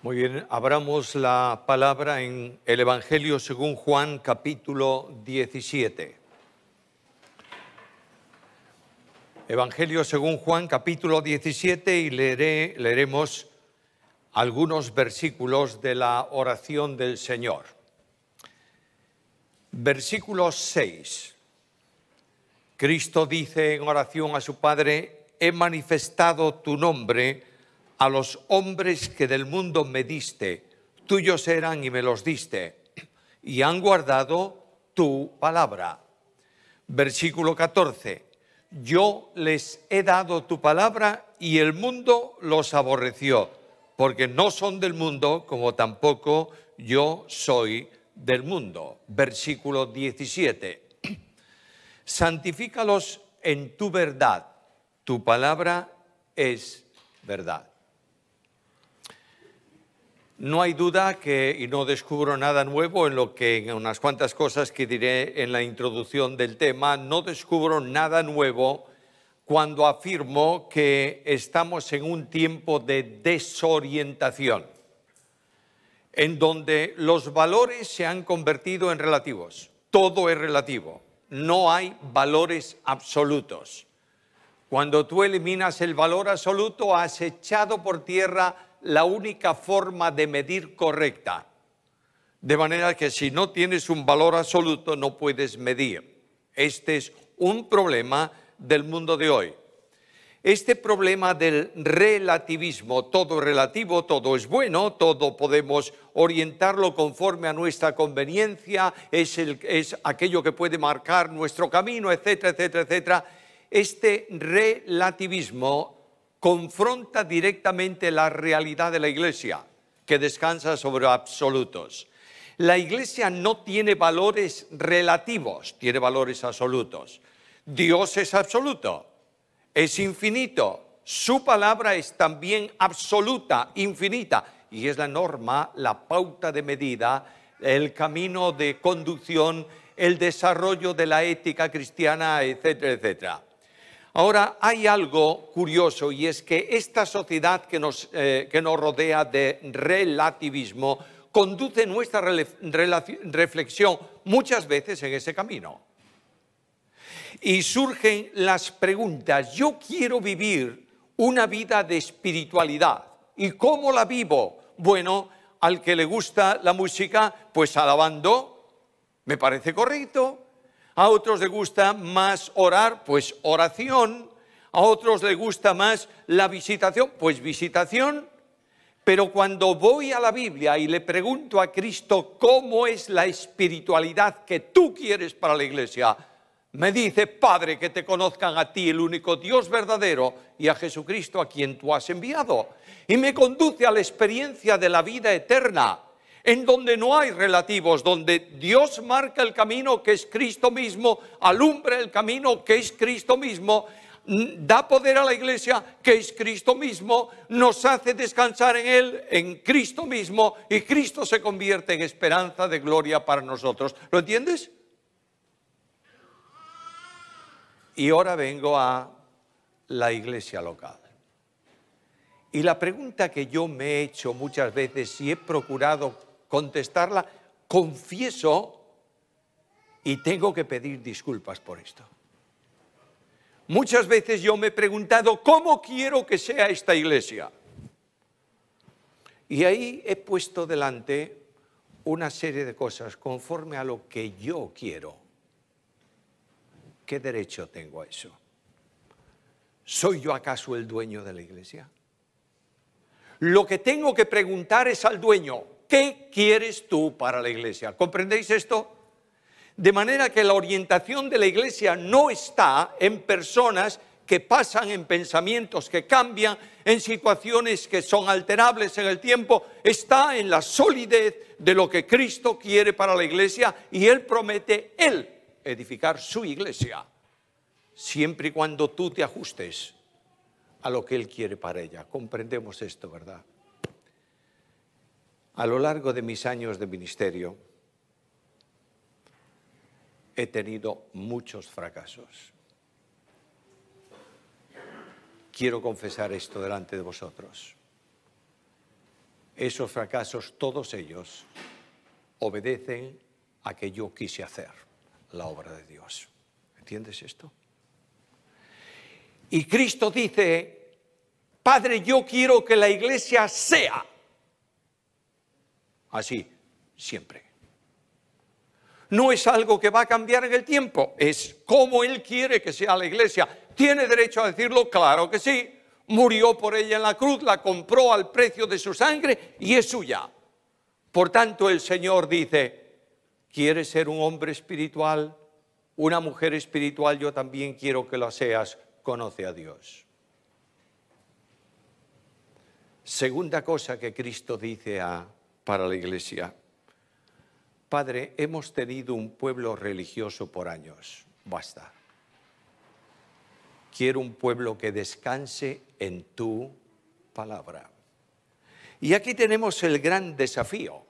Muy bien, abramos la palabra en el Evangelio según Juan capítulo 17. Evangelio según Juan capítulo 17 y leeremos algunos versículos de la oración del Señor. Versículo 6. Cristo dice en oración a su Padre, he manifestado tu nombre a los hombres que del mundo me diste, tuyos eran y me los diste, y han guardado tu palabra. Versículo 14. Yo les he dado tu palabra y el mundo los aborreció, porque no son del mundo como tampoco yo soy del mundo. Versículo 17. Santifícalos en tu verdad, tu palabra es verdad. No hay duda que, y no descubro nada nuevo en lo que en unas cuantas cosas que diré en la introducción del tema, no descubro nada nuevo cuando afirmo que estamos en un tiempo de desorientación, en donde los valores se han convertido en relativos. Todo es relativo, no hay valores absolutos. Cuando tú eliminas el valor absoluto, has echado por tierra la única forma de medir correcta. De manera que si no tienes un valor absoluto no puedes medir. Este es un problema del mundo de hoy. Este problema del relativismo, todo relativo, todo es bueno, todo podemos orientarlo conforme a nuestra conveniencia, es, el, es aquello que puede marcar nuestro camino, etcétera, etcétera, etcétera. Este relativismo confronta directamente la realidad de la iglesia, que descansa sobre absolutos. La iglesia no tiene valores relativos, tiene valores absolutos. Dios es absoluto, es infinito, su palabra es también absoluta, infinita, y es la norma, la pauta de medida, el camino de conducción, el desarrollo de la ética cristiana, etcétera, etcétera. Ahora, hay algo curioso y es que esta sociedad que nos, eh, rodea de relativismo conduce nuestra reflexión muchas veces en ese camino. Y surgen las preguntas, yo quiero vivir una vida de espiritualidad. ¿Y cómo la vivo? Bueno, al que le gusta la música, pues alabando, me parece correcto. A otros les gusta más orar, pues oración. A otros les gusta más la visitación, pues visitación. Pero cuando voy a la Biblia y le pregunto a Cristo cómo es la espiritualidad que tú quieres para la iglesia, me dice, Padre, que te conozcan a ti, el único Dios verdadero, y a Jesucristo a quien tú has enviado. Y me conduce a la experiencia de la vida eterna en donde no hay relativos, donde Dios marca el camino que es Cristo mismo, alumbra el camino que es Cristo mismo, da poder a la iglesia, que es Cristo mismo, nos hace descansar en Él, en Cristo mismo, y Cristo se convierte en esperanza de gloria para nosotros. ¿Lo entiendes? Y ahora vengo a la iglesia local. Y la pregunta que yo me he hecho muchas veces si he procurado contestarla, confieso y tengo que pedir disculpas por esto. Muchas veces yo me he preguntado, ¿cómo quiero que sea esta iglesia? Y ahí he puesto delante una serie de cosas conforme a lo que yo quiero. ¿Qué derecho tengo a eso? ¿Soy yo acaso el dueño de la iglesia? Lo que tengo que preguntar es al dueño. ¿Qué quieres tú para la iglesia? ¿Comprendéis esto? De manera que la orientación de la iglesia no está en personas que pasan, en pensamientos que cambian, en situaciones que son alterables en el tiempo, está en la solidez de lo que Cristo quiere para la iglesia y Él promete, Él, edificar su iglesia, siempre y cuando tú te ajustes a lo que Él quiere para ella. Comprendemos esto, ¿verdad? A lo largo de mis años de ministerio he tenido muchos fracasos. Quiero confesar esto delante de vosotros. Esos fracasos, todos ellos, obedecen a que yo quise hacer la obra de Dios. ¿Entiendes esto? Y Cristo dice, Padre, yo quiero que la iglesia sea así, siempre. No es algo que va a cambiar en el tiempo, es como Él quiere que sea la iglesia. ¿Tiene derecho a decirlo? Claro que sí. Murió por ella en la cruz, la compró al precio de su sangre y es suya. Por tanto, el Señor dice, ¿quieres ser un hombre espiritual? Una mujer espiritual, yo también quiero que lo seas. Conoce a Dios. Segunda cosa que Cristo dice a para la Iglesia. Padre, hemos tenido un pueblo religioso por años. Basta. Quiero un pueblo que descanse en tu palabra. Y aquí tenemos el gran desafío.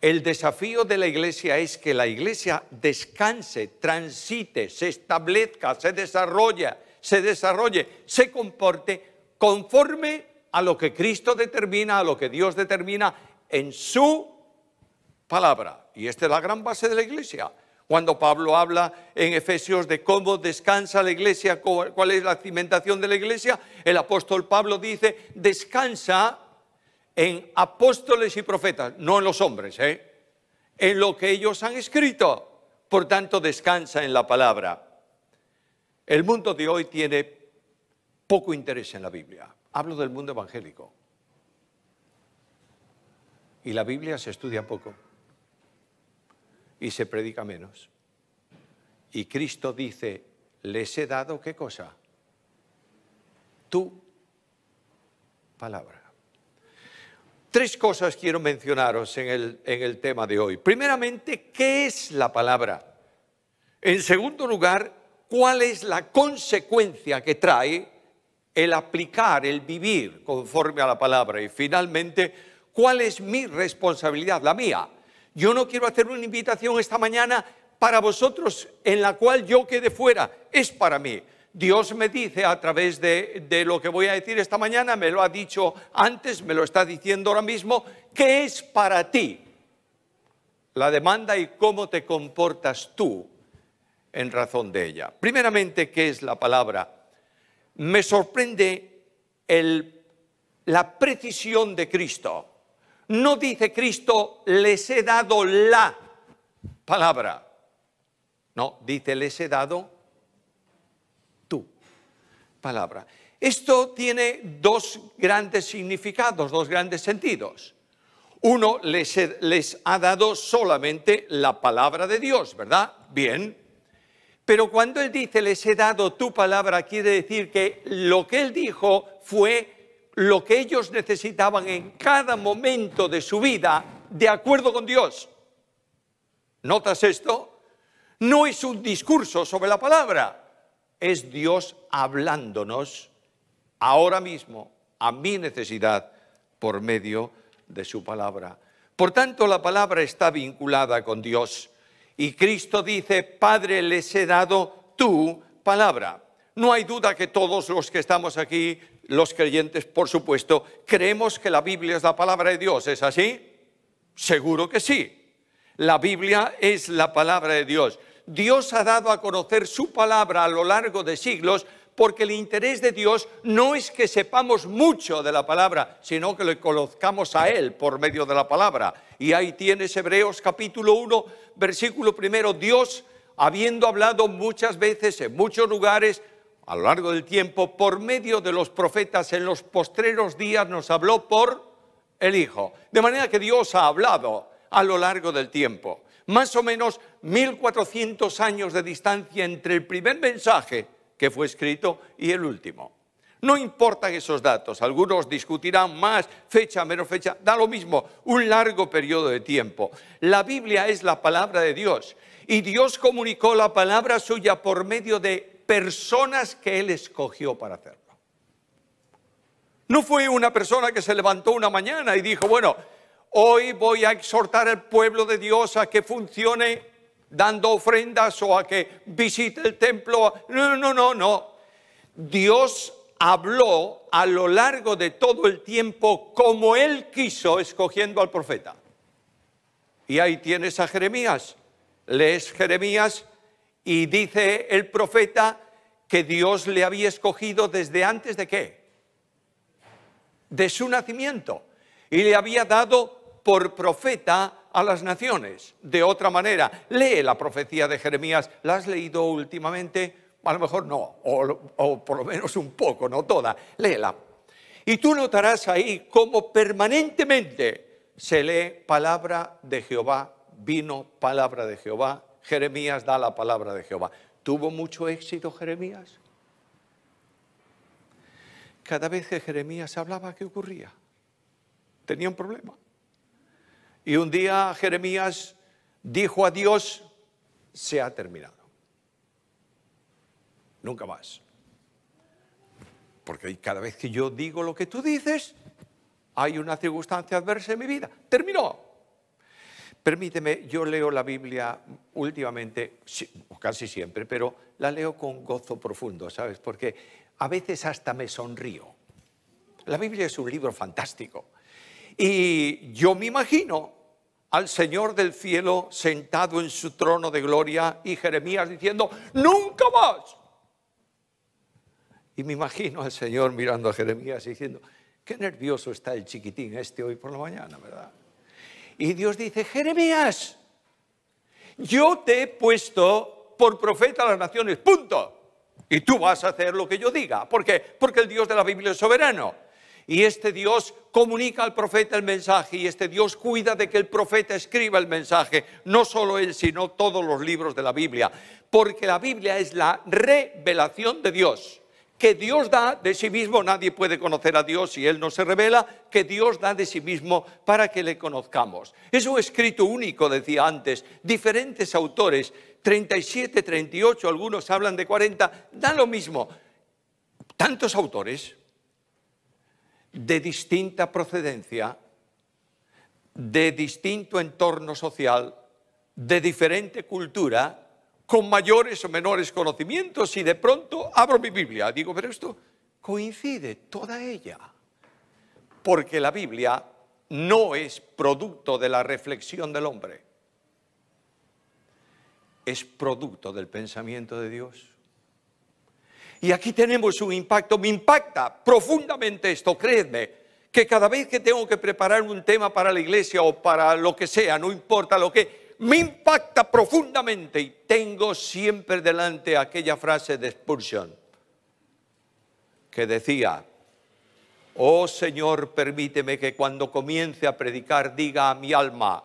El desafío de la iglesia es que la iglesia descanse, transite, se establezca, se desarrolla, se desarrolle, se comporte conforme a lo que Cristo determina, a lo que Dios determina en su palabra. Y esta es la gran base de la iglesia. Cuando Pablo habla en Efesios de cómo descansa la iglesia, cuál es la cimentación de la iglesia, el apóstol Pablo dice, descansa en apóstoles y profetas, no en los hombres, ¿eh? en lo que ellos han escrito. Por tanto, descansa en la palabra. El mundo de hoy tiene poco interés en la Biblia. Hablo del mundo evangélico. Y la Biblia se estudia poco y se predica menos. Y Cristo dice, les he dado qué cosa? Tu palabra. Tres cosas quiero mencionaros en el, en el tema de hoy. Primeramente, ¿qué es la palabra? En segundo lugar, ¿cuál es la consecuencia que trae el aplicar, el vivir conforme a la palabra? Y finalmente, ¿Cuál es mi responsabilidad? La mía. Yo no quiero hacer una invitación esta mañana para vosotros en la cual yo quede fuera. Es para mí. Dios me dice a través de, lo que voy a decir esta mañana, me lo ha dicho antes, me lo está diciendo ahora mismo, ¿qué es para ti la demanda y cómo te comportas tú en razón de ella? Primeramente, ¿qué es la palabra? Me sorprende la precisión de Cristo no dice Cristo, les he dado la palabra. No, dice, les he dado tu palabra. Esto tiene dos grandes significados, dos grandes sentidos. Uno, les, ha dado solamente la palabra de Dios, ¿verdad? Bien. Pero cuando Él dice, les he dado tu palabra, quiere decir que lo que Él dijo fue lo que ellos necesitaban en cada momento de su vida de acuerdo con Dios. ¿Notas esto? No es un discurso sobre la palabra, es Dios hablándonos ahora mismo a mi necesidad por medio de su palabra. Por tanto, la palabra está vinculada con Dios. Y Cristo dice, Padre, les he dado tu palabra. No hay duda que todos los que estamos aquí los creyentes, por supuesto, creemos que la Biblia es la palabra de Dios. ¿Es así? Seguro que sí. La Biblia es la palabra de Dios. Dios ha dado a conocer su palabra a lo largo de siglos porque el interés de Dios no es que sepamos mucho de la palabra, sino que le conozcamos a Él por medio de la palabra. Y ahí tienes Hebreos capítulo 1, versículo primero. Dios, habiendo hablado muchas veces en muchos lugares, a lo largo del tiempo, por medio de los profetas en los postreros días, nos habló por el Hijo. De manera que Dios ha hablado a lo largo del tiempo. Más o menos 1400 años de distancia entre el primer mensaje que fue escrito y el último. No importan esos datos, algunos discutirán más fecha, menos fecha, da lo mismo, un largo periodo de tiempo. La Biblia es la palabra de Dios y Dios comunicó la palabra suya por medio de personas que Él escogió para hacerlo. No fue una persona que se levantó una mañana y dijo, bueno, hoy voy a exhortar al pueblo de Dios a que funcione dando ofrendas o a que visite el templo. No, no, no, no. Dios habló a lo largo de todo el tiempo como Él quiso, escogiendo al profeta. Y ahí tienes a Jeremías. Lees Jeremías y dice el profeta que Dios le había escogido desde antes de qué? De su nacimiento. Y le había dado por profeta a las naciones. De otra manera, lee la profecía de Jeremías. ¿La has leído últimamente? A lo mejor no, o, por lo menos un poco, no toda. Léela. Y tú notarás ahí cómo permanentemente se lee palabra de Jehová, vino palabra de Jehová, Jeremías da la palabra de Jehová. ¿Tuvo mucho éxito Jeremías? Cada vez que Jeremías hablaba, ¿qué ocurría? Tenía un problema. Y un día Jeremías dijo a Dios, se ha terminado. Nunca más. Porque cada vez que yo digo lo que tú dices, hay una circunstancia adversa en mi vida. Terminó. Permíteme, yo leo la Biblia últimamente, casi siempre, pero la leo con gozo profundo, ¿sabes? Porque a veces hasta me sonrío. La Biblia es un libro fantástico. Y yo me imagino al Señor del cielo sentado en su trono de gloria y Jeremías diciendo, nunca más. Y me imagino al Señor mirando a Jeremías diciendo, qué nervioso está el chiquitín este hoy por la mañana, ¿verdad? Y Dios dice, Jeremías, yo te he puesto por profeta a las naciones, punto. Y tú vas a hacer lo que yo diga. ¿Por qué? Porque el Dios de la Biblia es soberano. Y este Dios comunica al profeta el mensaje y este Dios cuida de que el profeta escriba el mensaje, no solo él, sino todos los libros de la Biblia. Porque la Biblia es la revelación de Dios que Dios da de sí mismo, nadie puede conocer a Dios si Él no se revela, que Dios da de sí mismo para que le conozcamos. Es un escrito único, decía antes, diferentes autores, 37, 38, algunos hablan de 40, da lo mismo. Tantos autores de distinta procedencia, de distinto entorno social, de diferente cultura, con mayores o menores conocimientos y de pronto abro mi Biblia. Digo, pero esto coincide toda ella. Porque la Biblia no es producto de la reflexión del hombre. Es producto del pensamiento de Dios. Y aquí tenemos un impacto. Me impacta profundamente esto, créedme, que cada vez que tengo que preparar un tema para la iglesia o para lo que sea, no importa lo que, me impacta profundamente y tengo siempre delante aquella frase de expulsión que decía, oh Señor, permíteme que cuando comience a predicar diga a mi alma,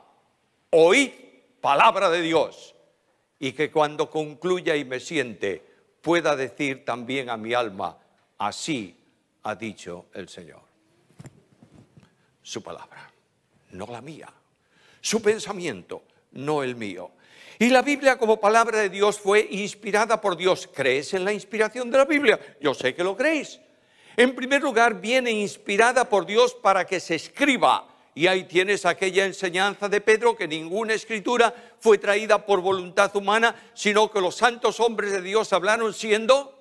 oí palabra de Dios y que cuando concluya y me siente pueda decir también a mi alma, así ha dicho el Señor. Su palabra, no la mía, su pensamiento no el mío. Y la Biblia como palabra de Dios fue inspirada por Dios. ¿Crees en la inspiración de la Biblia? Yo sé que lo creéis. En primer lugar, viene inspirada por Dios para que se escriba. Y ahí tienes aquella enseñanza de Pedro que ninguna escritura fue traída por voluntad humana, sino que los santos hombres de Dios hablaron siendo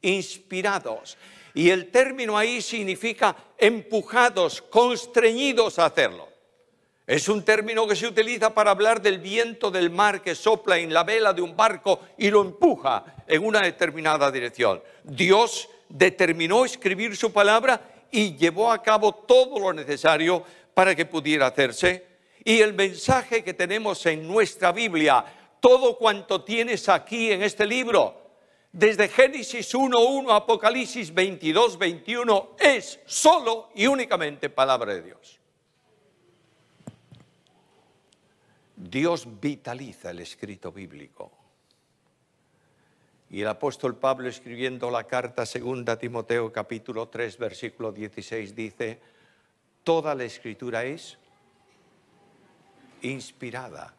inspirados. Y el término ahí significa empujados, constreñidos a hacerlo. Es un término que se utiliza para hablar del viento del mar que sopla en la vela de un barco y lo empuja en una determinada dirección. Dios determinó escribir su palabra y llevó a cabo todo lo necesario para que pudiera hacerse. Y el mensaje que tenemos en nuestra Biblia, todo cuanto tienes aquí en este libro, desde Génesis 1.1 a Apocalipsis 22.21, es solo y únicamente palabra de Dios. Dios vitaliza el escrito bíblico. Y el apóstol Pablo escribiendo la carta segunda Timoteo capítulo 3 versículo 16 dice, toda la escritura es inspirada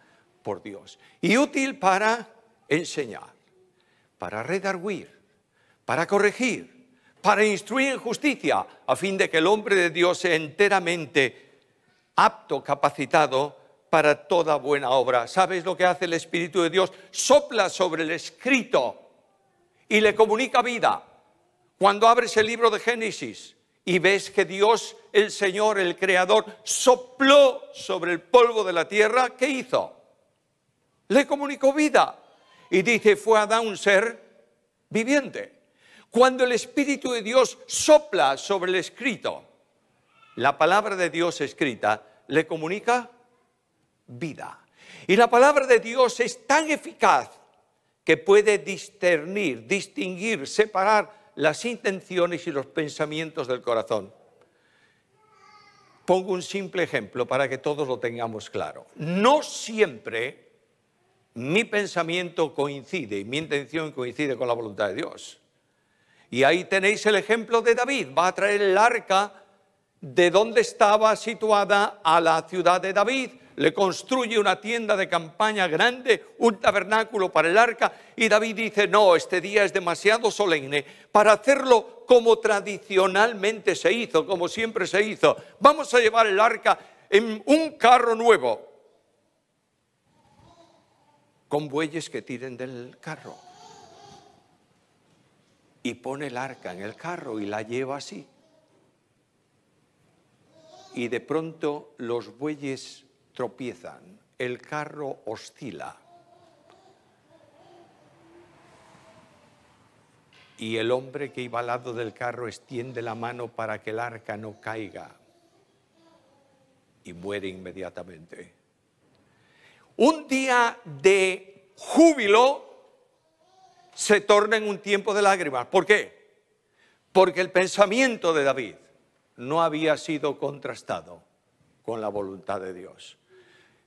por Dios y útil para enseñar, para redarguir, para corregir, para instruir en justicia, a fin de que el hombre de Dios sea enteramente apto, capacitado para toda buena obra. ¿Sabes lo que hace el Espíritu de Dios? Sopla sobre el escrito y le comunica vida. Cuando abres el libro de Génesis y ves que Dios, el Señor, el Creador, sopló sobre el polvo de la tierra, ¿qué hizo? Le comunicó vida. Y dice, fue Adán un ser viviente. Cuando el Espíritu de Dios sopla sobre el escrito, la palabra de Dios escrita le comunica vida. Y la palabra de Dios es tan eficaz que puede discernir, distinguir, separar las intenciones y los pensamientos del corazón. Pongo un simple ejemplo para que todos lo tengamos claro. No siempre mi pensamiento coincide y mi intención coincide con la voluntad de Dios. Y ahí tenéis el ejemplo de David. Va a traer el arca de donde estaba situada a la ciudad de David le construye una tienda de campaña grande, un tabernáculo para el arca, y David dice, no, este día es demasiado solemne para hacerlo como tradicionalmente se hizo, como siempre se hizo. Vamos a llevar el arca en un carro nuevo, con bueyes que tiren del carro. Y pone el arca en el carro y la lleva así. Y de pronto los bueyes el carro oscila y el hombre que iba al lado del carro extiende la mano para que el arca no caiga y muere inmediatamente. Un día de júbilo se torna en un tiempo de lágrimas. ¿Por qué? Porque el pensamiento de David no había sido contrastado con la voluntad de Dios.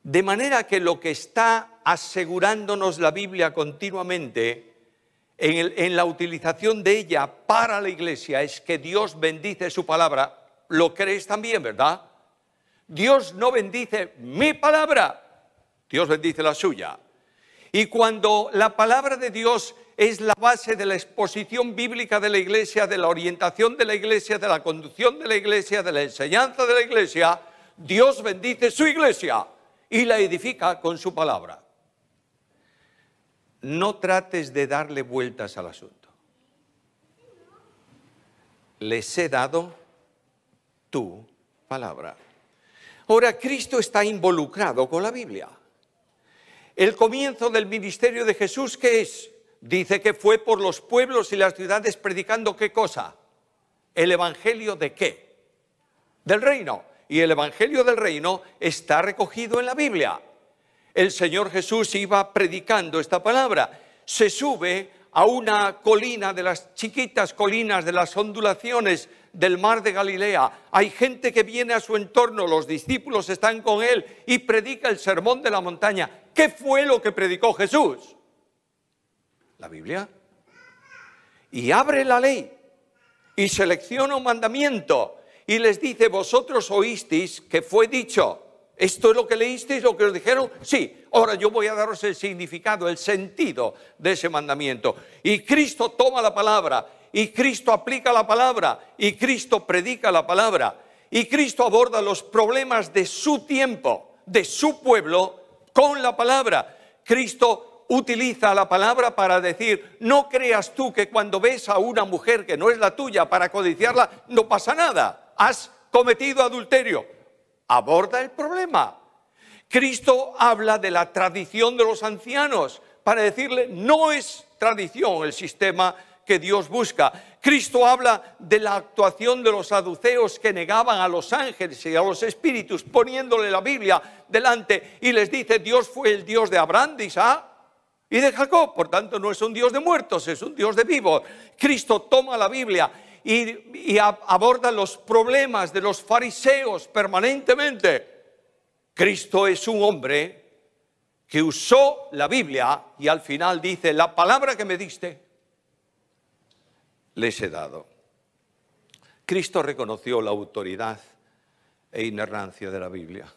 De manera que lo que está asegurándonos la Biblia continuamente en, la utilización de ella para la iglesia es que Dios bendice su palabra. Lo crees también, ¿verdad? Dios no bendice mi palabra, Dios bendice la suya. Y cuando la palabra de Dios es la base de la exposición bíblica de la iglesia, de la orientación de la iglesia, de la conducción de la iglesia, de la enseñanza de la iglesia, Dios bendice su iglesia y la edifica con su palabra. No trates de darle vueltas al asunto. Les he dado tu palabra. Ahora, Cristo está involucrado con la Biblia. El comienzo del ministerio de Jesús, ¿qué es? Dice que fue por los pueblos y las ciudades predicando qué cosa? El Evangelio de qué? Del reino y el Evangelio del Reino está recogido en la Biblia. El Señor Jesús iba predicando esta palabra. Se sube a una colina de las chiquitas colinas de las ondulaciones del mar de Galilea. Hay gente que viene a su entorno, los discípulos están con él y predica el sermón de la montaña. ¿Qué fue lo que predicó Jesús? La Biblia. Y abre la ley y selecciona un mandamiento y les dice, vosotros oísteis que fue dicho, esto es lo que leísteis, lo que os dijeron, sí, ahora yo voy a daros el significado, el sentido de ese mandamiento. Y Cristo toma la palabra, y Cristo aplica la palabra, y Cristo predica la palabra, y Cristo aborda los problemas de su tiempo, de su pueblo, con la palabra. Cristo utiliza la palabra para decir, no creas tú que cuando ves a una mujer que no es la tuya para codiciarla, no pasa nada has cometido adulterio. Aborda el problema. Cristo habla de la tradición de los ancianos para decirle, no es tradición el sistema que Dios busca. Cristo habla de la actuación de los saduceos que negaban a los ángeles y a los espíritus, poniéndole la Biblia delante y les dice, Dios fue el Dios de Abraham, de Isaac y de Jacob, por tanto no es un Dios de muertos, es un Dios de vivos. Cristo toma la Biblia y, aborda los problemas de los fariseos permanentemente. Cristo es un hombre que usó la Biblia y al final dice, la palabra que me diste, les he dado. Cristo reconoció la autoridad e inerrancia de la Biblia.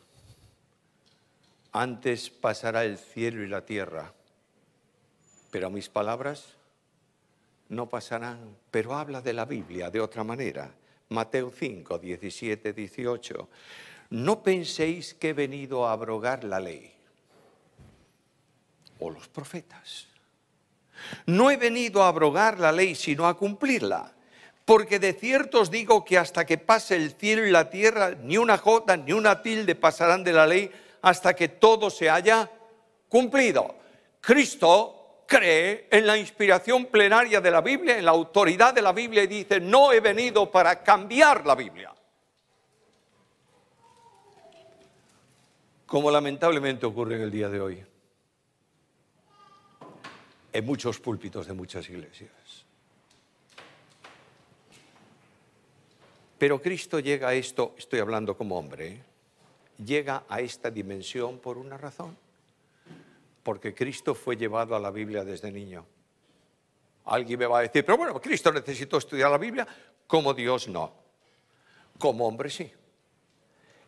Antes pasará el cielo y la tierra, pero mis palabras no pasarán, pero habla de la Biblia de otra manera. Mateo 5, 17, 18. No penséis que he venido a abrogar la ley o los profetas. No he venido a abrogar la ley, sino a cumplirla. Porque de cierto os digo que hasta que pase el cielo y la tierra, ni una jota ni una tilde pasarán de la ley hasta que todo se haya cumplido. Cristo cree en la inspiración plenaria de la Biblia, en la autoridad de la Biblia y dice, no he venido para cambiar la Biblia. Como lamentablemente ocurre en el día de hoy, en muchos púlpitos de muchas iglesias. Pero Cristo llega a esto, estoy hablando como hombre, ¿eh? llega a esta dimensión por una razón porque Cristo fue llevado a la Biblia desde niño. Alguien me va a decir, pero bueno, Cristo necesitó estudiar la Biblia, como Dios no, como hombre sí.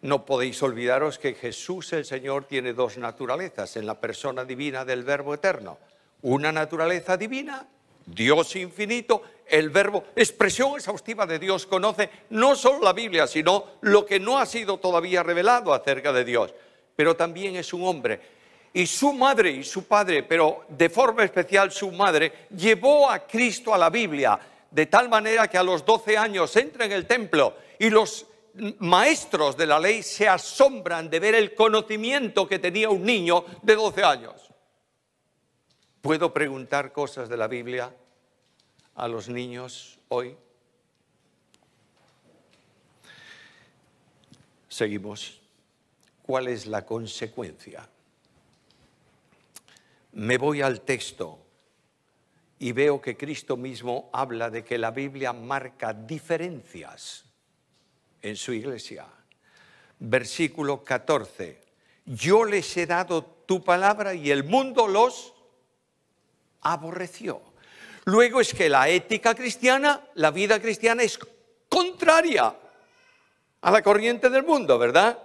No podéis olvidaros que Jesús el Señor tiene dos naturalezas en la persona divina del Verbo Eterno. Una naturaleza divina, Dios infinito, el Verbo, expresión exhaustiva de Dios, conoce no solo la Biblia, sino lo que no ha sido todavía revelado acerca de Dios. Pero también es un hombre y su madre y su padre, pero de forma especial su madre, llevó a Cristo a la Biblia, de tal manera que a los 12 años entra en el templo y los maestros de la ley se asombran de ver el conocimiento que tenía un niño de 12 años. ¿Puedo preguntar cosas de la Biblia a los niños hoy? Seguimos. ¿Cuál es la consecuencia? me voy al texto y veo que Cristo mismo habla de que la Biblia marca diferencias en su iglesia. Versículo 14. Yo les he dado tu palabra y el mundo los aborreció. Luego es que la ética cristiana, la vida cristiana es contraria a la corriente del mundo, ¿verdad?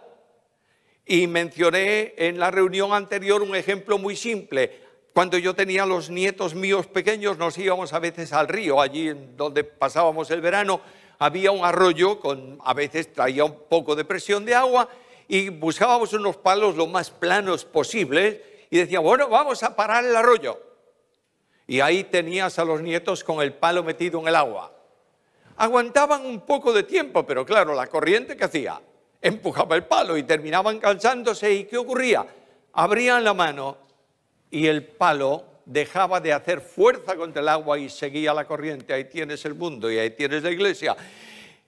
Y mencioné en la reunión anterior un ejemplo muy simple. Cuando yo tenía los nietos míos pequeños, nos íbamos a veces al río, allí donde pasábamos el verano, había un arroyo con a veces traía un poco de presión de agua y buscábamos unos palos lo más planos posibles y decía: bueno, vamos a parar el arroyo. Y ahí tenías a los nietos con el palo metido en el agua. Aguantaban un poco de tiempo, pero claro, la corriente que hacía, empujaba el palo y terminaban cansándose y ¿qué ocurría? Abrían la mano y el palo dejaba de hacer fuerza contra el agua y seguía la corriente. Ahí tienes el mundo y ahí tienes la iglesia.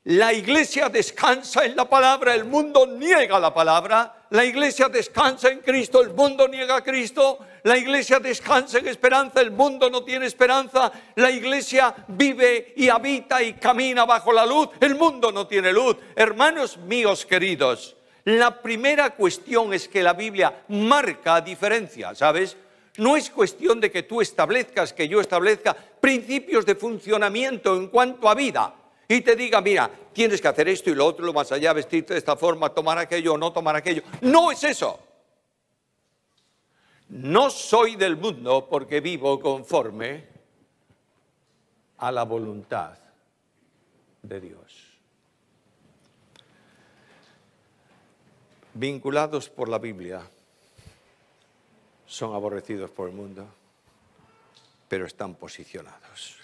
La iglesia descansa en la palabra, el mundo niega la palabra. La iglesia descansa en Cristo, el mundo niega a Cristo. La iglesia descansa en esperanza, el mundo no tiene esperanza. La iglesia vive y habita y camina bajo la luz, el mundo no tiene luz. Hermanos míos queridos, la primera cuestión es que la Biblia marca diferencias, ¿sabes? No es cuestión de que tú establezcas, que yo establezca principios de funcionamiento en cuanto a vida y te diga, mira, tienes que hacer esto y lo otro, lo más allá, vestirte de esta forma, tomar aquello o no tomar aquello. No es eso. No soy del mundo porque vivo conforme a la voluntad de Dios. Vinculados por la Biblia, son aborrecidos por el mundo, pero están posicionados.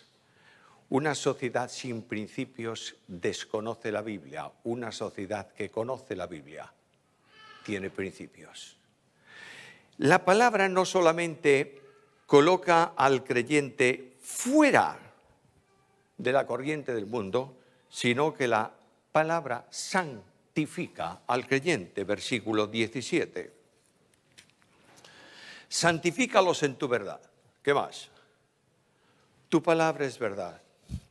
Una sociedad sin principios desconoce la Biblia. Una sociedad que conoce la Biblia tiene principios. La palabra no solamente coloca al creyente fuera de la corriente del mundo, sino que la palabra santifica al creyente, versículo 17 santifícalos en tu verdad. ¿Qué más? Tu palabra es verdad.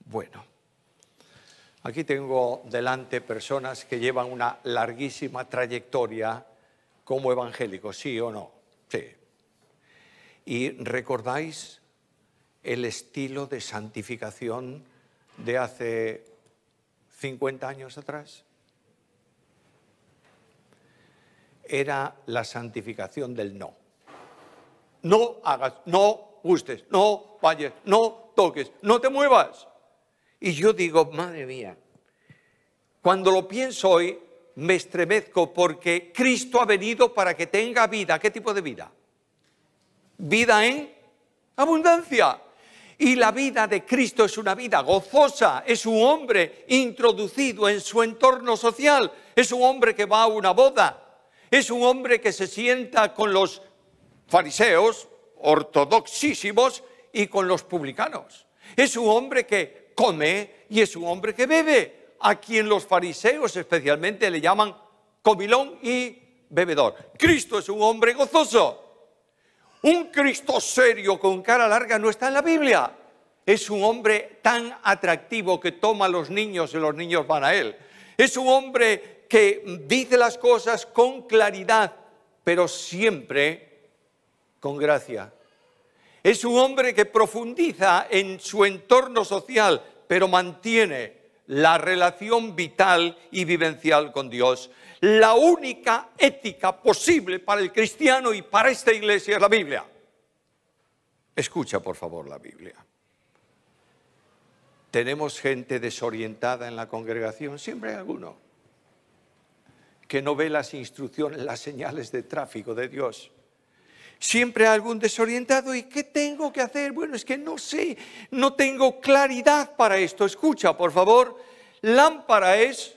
Bueno, aquí tengo delante personas que llevan una larguísima trayectoria como evangélicos, ¿sí o no? Sí. ¿Y recordáis el estilo de santificación de hace 50 años atrás? Era la santificación del no no hagas, no gustes, no vayas, no toques, no te muevas. Y yo digo, madre mía, cuando lo pienso hoy, me estremezco porque Cristo ha venido para que tenga vida. ¿Qué tipo de vida? Vida en abundancia. Y la vida de Cristo es una vida gozosa, es un hombre introducido en su entorno social, es un hombre que va a una boda, es un hombre que se sienta con los fariseos ortodoxísimos y con los publicanos. Es un hombre que come y es un hombre que bebe, a quien los fariseos especialmente le llaman comilón y bebedor. Cristo es un hombre gozoso. Un Cristo serio con cara larga no está en la Biblia. Es un hombre tan atractivo que toma a los niños y los niños van a él. Es un hombre que dice las cosas con claridad, pero siempre con gracia. Es un hombre que profundiza en su entorno social, pero mantiene la relación vital y vivencial con Dios. La única ética posible para el cristiano y para esta iglesia es la Biblia. Escucha, por favor, la Biblia. Tenemos gente desorientada en la congregación, siempre hay alguno, que no ve las instrucciones, las señales de tráfico de Dios. Siempre hay algún desorientado. ¿Y qué tengo que hacer? Bueno, es que no sé, no tengo claridad para esto. Escucha, por favor, lámpara es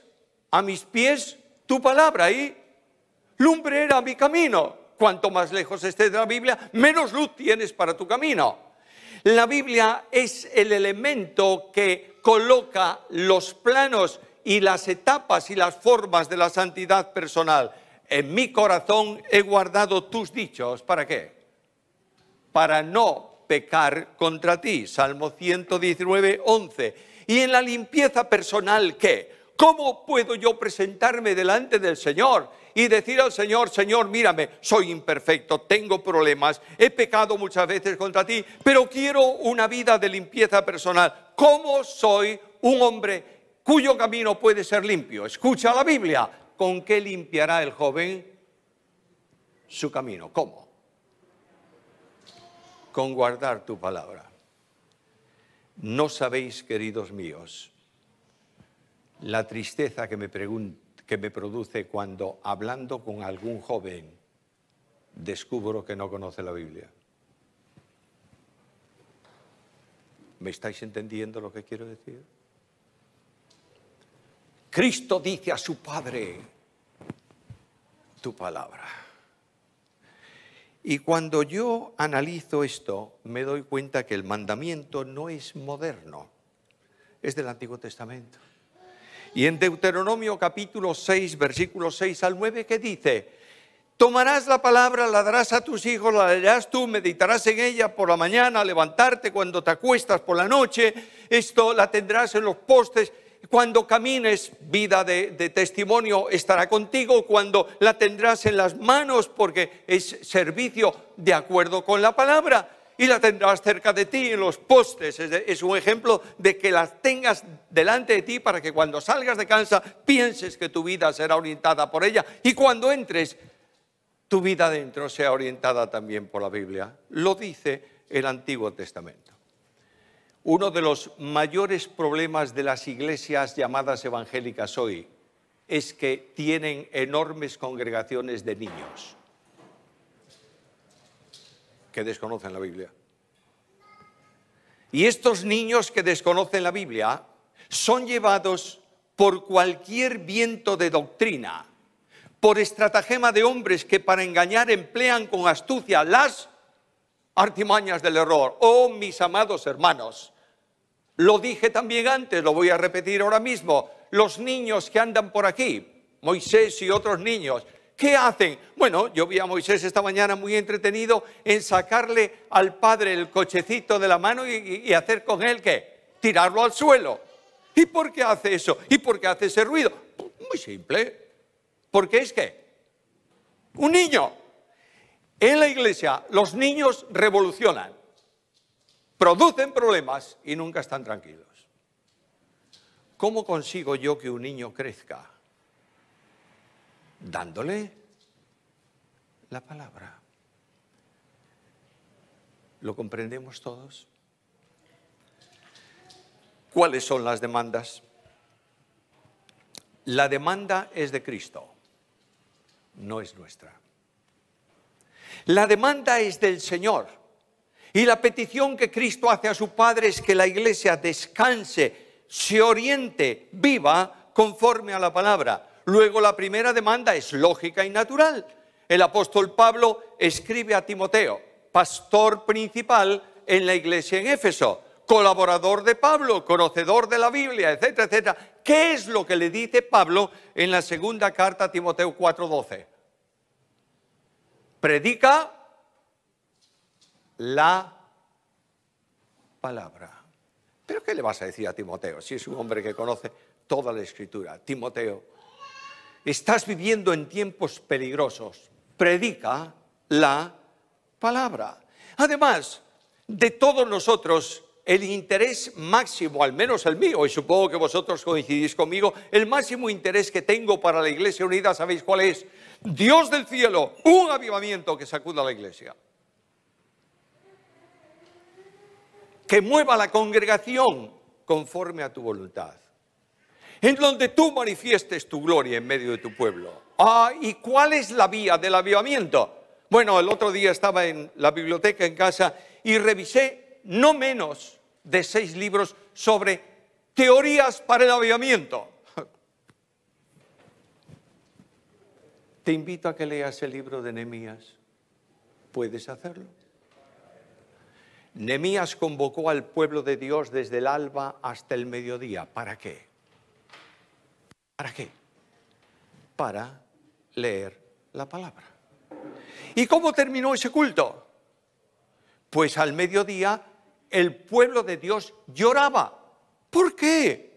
a mis pies tu palabra y lumbre era mi camino. Cuanto más lejos estés de la Biblia, menos luz tienes para tu camino. La Biblia es el elemento que coloca los planos y las etapas y las formas de la santidad personal en mi corazón he guardado tus dichos. ¿Para qué? Para no pecar contra ti. Salmo 119, 11. Y en la limpieza personal, ¿qué? ¿Cómo puedo yo presentarme delante del Señor y decir al Señor, Señor, mírame, soy imperfecto, tengo problemas, he pecado muchas veces contra ti, pero quiero una vida de limpieza personal? ¿Cómo soy un hombre cuyo camino puede ser limpio? Escucha la Biblia, ¿con qué limpiará el joven su camino? ¿Cómo? Con guardar tu palabra. No sabéis, queridos míos, la tristeza que me, produce cuando hablando con algún joven descubro que no conoce la Biblia. ¿Me estáis entendiendo lo que quiero decir? Cristo dice a su Padre, tu palabra. Y cuando yo analizo esto, me doy cuenta que el mandamiento no es moderno, es del Antiguo Testamento. Y en Deuteronomio capítulo 6, versículos 6 al 9, que dice, tomarás la palabra, la darás a tus hijos, la leerás tú, meditarás en ella por la mañana, levantarte cuando te acuestas por la noche, esto la tendrás en los postes cuando camines, vida de, testimonio estará contigo, cuando la tendrás en las manos, porque es servicio de acuerdo con la palabra, y la tendrás cerca de ti en los postes. Es, un ejemplo de que las tengas delante de ti para que cuando salgas de casa pienses que tu vida será orientada por ella, y cuando entres, tu vida dentro sea orientada también por la Biblia. Lo dice el Antiguo Testamento. Uno de los mayores problemas de las iglesias llamadas evangélicas hoy es que tienen enormes congregaciones de niños que desconocen la Biblia. Y estos niños que desconocen la Biblia son llevados por cualquier viento de doctrina, por estratagema de hombres que para engañar emplean con astucia las artimañas del error. Oh, mis amados hermanos, lo dije también antes, lo voy a repetir ahora mismo, los niños que andan por aquí, Moisés y otros niños, ¿qué hacen? Bueno, yo vi a Moisés esta mañana muy entretenido en sacarle al padre el cochecito de la mano y, hacer con él qué? Tirarlo al suelo. ¿Y por qué hace eso? ¿Y por qué hace ese ruido? Muy simple. Porque es que un niño en la iglesia los niños revolucionan, producen problemas y nunca están tranquilos. ¿Cómo consigo yo que un niño crezca? Dándole la palabra. ¿Lo comprendemos todos? ¿Cuáles son las demandas? La demanda es de Cristo, no es nuestra. La demanda es del Señor. Y la petición que Cristo hace a su Padre es que la iglesia descanse, se oriente, viva conforme a la palabra. Luego la primera demanda es lógica y natural. El apóstol Pablo escribe a Timoteo, pastor principal en la iglesia en Éfeso, colaborador de Pablo, conocedor de la Biblia, etcétera, etcétera. ¿Qué es lo que le dice Pablo en la segunda carta a Timoteo 4:12? predica la palabra. ¿Pero qué le vas a decir a Timoteo si es un hombre que conoce toda la escritura? Timoteo, estás viviendo en tiempos peligrosos. Predica la palabra. Además, de todos nosotros, el interés máximo, al menos el mío, y supongo que vosotros coincidís conmigo, el máximo interés que tengo para la Iglesia Unida, ¿sabéis cuál es? Dios del cielo, un avivamiento que sacuda la iglesia. Que mueva la congregación conforme a tu voluntad. En donde tú manifiestes tu gloria en medio de tu pueblo. Ah, ¿y cuál es la vía del avivamiento? Bueno, el otro día estaba en la biblioteca en casa y revisé no menos de seis libros sobre teorías para el avivamiento. Te invito a que leas el libro de Nehemías. ¿Puedes hacerlo? Nemías convocó al pueblo de Dios desde el alba hasta el mediodía. ¿Para qué? ¿Para qué? Para leer la palabra. ¿Y cómo terminó ese culto? Pues al mediodía el pueblo de Dios lloraba. ¿Por qué?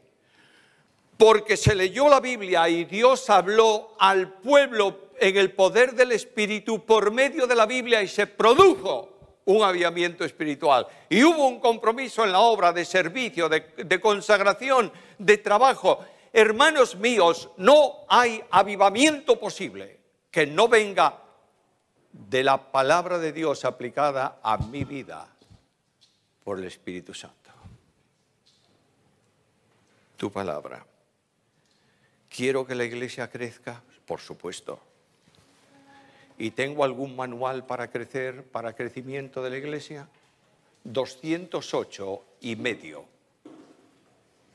porque se leyó la Biblia y Dios habló al pueblo en el poder del Espíritu por medio de la Biblia y se produjo un aviamiento espiritual. Y hubo un compromiso en la obra de servicio, de, de consagración, de trabajo. Hermanos míos, no hay avivamiento posible que no venga de la palabra de Dios aplicada a mi vida por el Espíritu Santo. Tu palabra. ¿Quiero que la iglesia crezca? Por supuesto. ¿Y tengo algún manual para crecer, para crecimiento de la iglesia? 208 y medio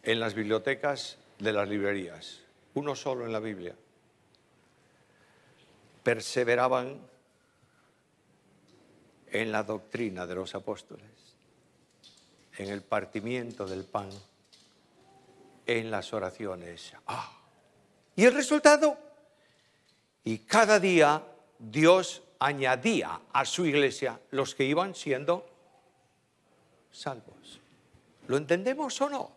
en las bibliotecas de las librerías, uno solo en la Biblia. Perseveraban en la doctrina de los apóstoles, en el partimiento del pan, en las oraciones. ¡Ah! ¿Y el resultado? Y cada día Dios añadía a su iglesia los que iban siendo salvos. ¿Lo entendemos o no?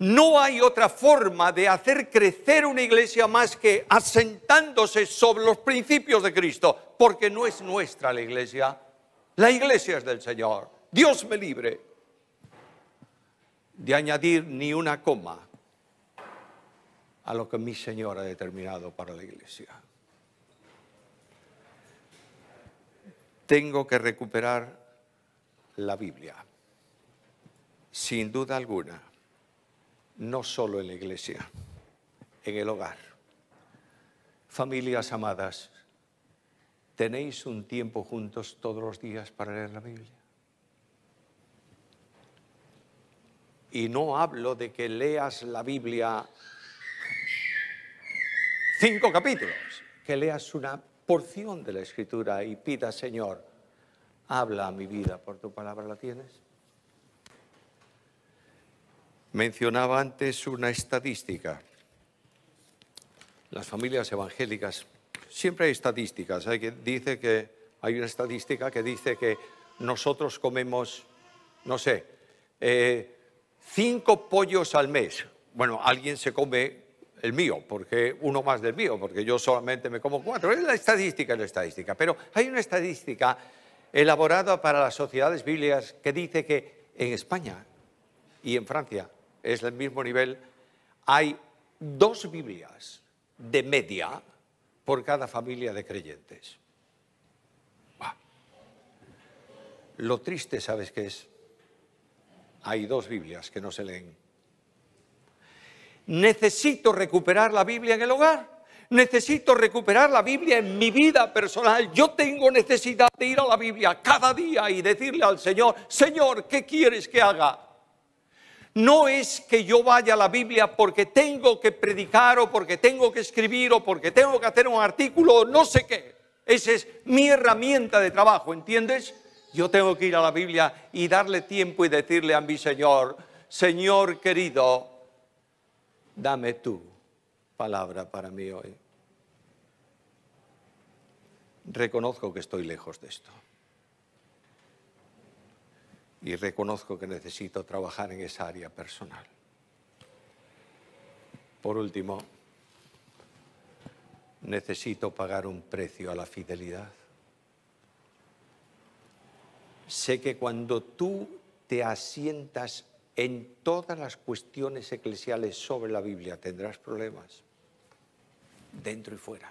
No hay otra forma de hacer crecer una iglesia más que asentándose sobre los principios de Cristo, porque no es nuestra la iglesia, la iglesia es del Señor. Dios me libre de añadir ni una coma a lo que mi Señor ha determinado para la iglesia. Tengo que recuperar la Biblia, sin duda alguna, no solo en la iglesia, en el hogar. Familias amadas, ¿tenéis un tiempo juntos todos los días para leer la Biblia? Y no hablo de que leas la Biblia cinco capítulos. Que leas una porción de la escritura y pida, Señor, habla a mi vida, por tu palabra la tienes. Mencionaba antes una estadística. Las familias evangélicas, siempre hay estadísticas. Hay que, dice que, hay una estadística que dice que nosotros comemos, no sé, eh, cinco pollos al mes. Bueno, alguien se come el mío, porque uno más del mío, porque yo solamente me como cuatro. Es la estadística, es la estadística. Pero hay una estadística elaborada para las sociedades bíblicas que dice que en España y en Francia es el mismo nivel, hay dos Biblias de media por cada familia de creyentes. Lo triste, ¿sabes qué es? Hay dos Biblias que no se leen Necesito recuperar la Biblia en el hogar. Necesito recuperar la Biblia en mi vida personal. Yo tengo necesidad de ir a la Biblia cada día y decirle al Señor, Señor, ¿qué quieres que haga? No es que yo vaya a la Biblia porque tengo que predicar o porque tengo que escribir o porque tengo que hacer un artículo o no sé qué. Esa es mi herramienta de trabajo, ¿entiendes? Yo tengo que ir a la Biblia y darle tiempo y decirle a mi Señor, Señor querido, dame tu palabra para mí hoy. Reconozco que estoy lejos de esto. Y reconozco que necesito trabajar en esa área personal. Por último, necesito pagar un precio a la fidelidad. Sé que cuando tú te asientas en todas las cuestiones eclesiales sobre la Biblia tendrás problemas, dentro y fuera.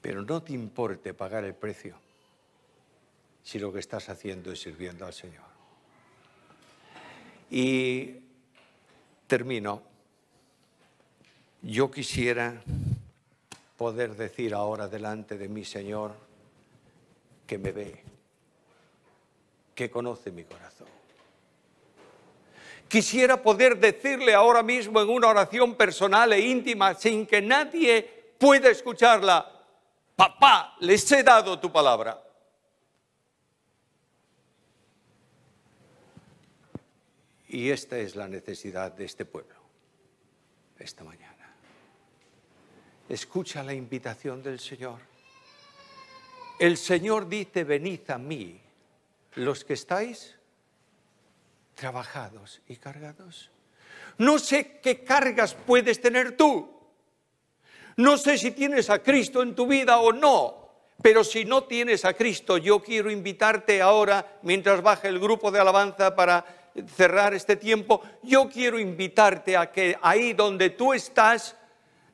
Pero no te importe pagar el precio si lo que estás haciendo es sirviendo al Señor. Y termino. Yo quisiera poder decir ahora delante de mi Señor que me ve que conoce mi corazón. Quisiera poder decirle ahora mismo en una oración personal e íntima, sin que nadie pueda escucharla, papá, les he dado tu palabra. Y esta es la necesidad de este pueblo, esta mañana. Escucha la invitación del Señor. El Señor dice, venid a mí los que estáis trabajados y cargados. No sé qué cargas puedes tener tú. No sé si tienes a Cristo en tu vida o no, pero si no tienes a Cristo, yo quiero invitarte ahora, mientras baja el grupo de alabanza para cerrar este tiempo, yo quiero invitarte a que ahí donde tú estás,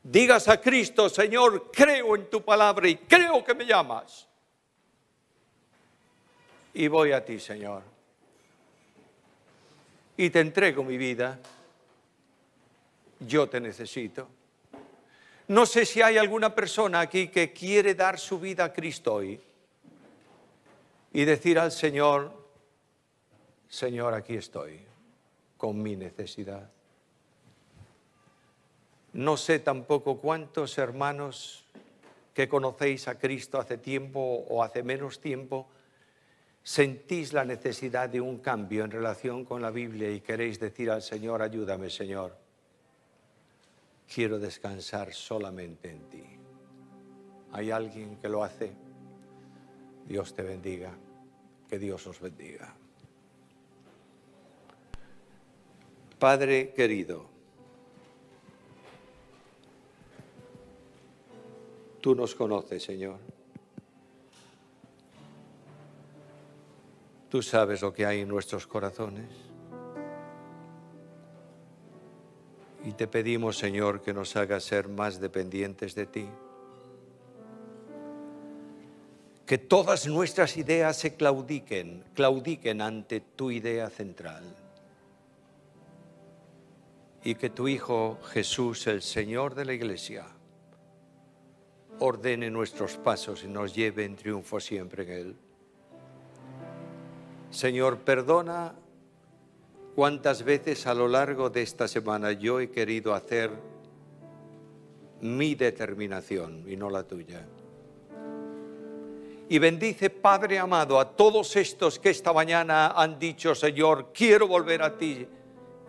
digas a Cristo, Señor, creo en tu palabra y creo que me llamas y voy a ti, Señor. Y te entrego mi vida. Yo te necesito. No sé si hay alguna persona aquí que quiere dar su vida a Cristo hoy y decir al Señor, Señor, aquí estoy con mi necesidad. No sé tampoco cuántos hermanos que conocéis a Cristo hace tiempo o hace menos tiempo sentís la necesidad de un cambio en relación con la Biblia y queréis decir al Señor, ayúdame Señor, quiero descansar solamente en ti. ¿Hay alguien que lo hace? Dios te bendiga, que Dios os bendiga. Padre querido, tú nos conoces, Señor. Tú sabes lo que hay en nuestros corazones. Y te pedimos, Señor, que nos hagas ser más dependientes de ti. Que todas nuestras ideas se claudiquen, claudiquen ante tu idea central. Y que tu Hijo Jesús, el Señor de la Iglesia, ordene nuestros pasos y nos lleve en triunfo siempre en Él. Señor, perdona cuántas veces a lo largo de esta semana yo he querido hacer mi determinación y no la tuya. Y bendice, Padre amado, a todos estos que esta mañana han dicho, Señor, quiero volver a ti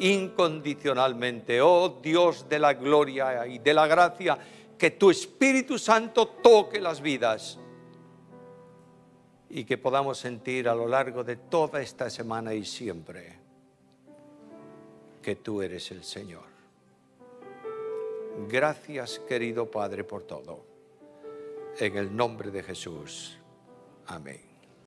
incondicionalmente. Oh Dios de la gloria y de la gracia, que tu Espíritu Santo toque las vidas y que podamos sentir a lo largo de toda esta semana y siempre que tú eres el Señor. Gracias querido Padre por todo. En el nombre de Jesús. Amén.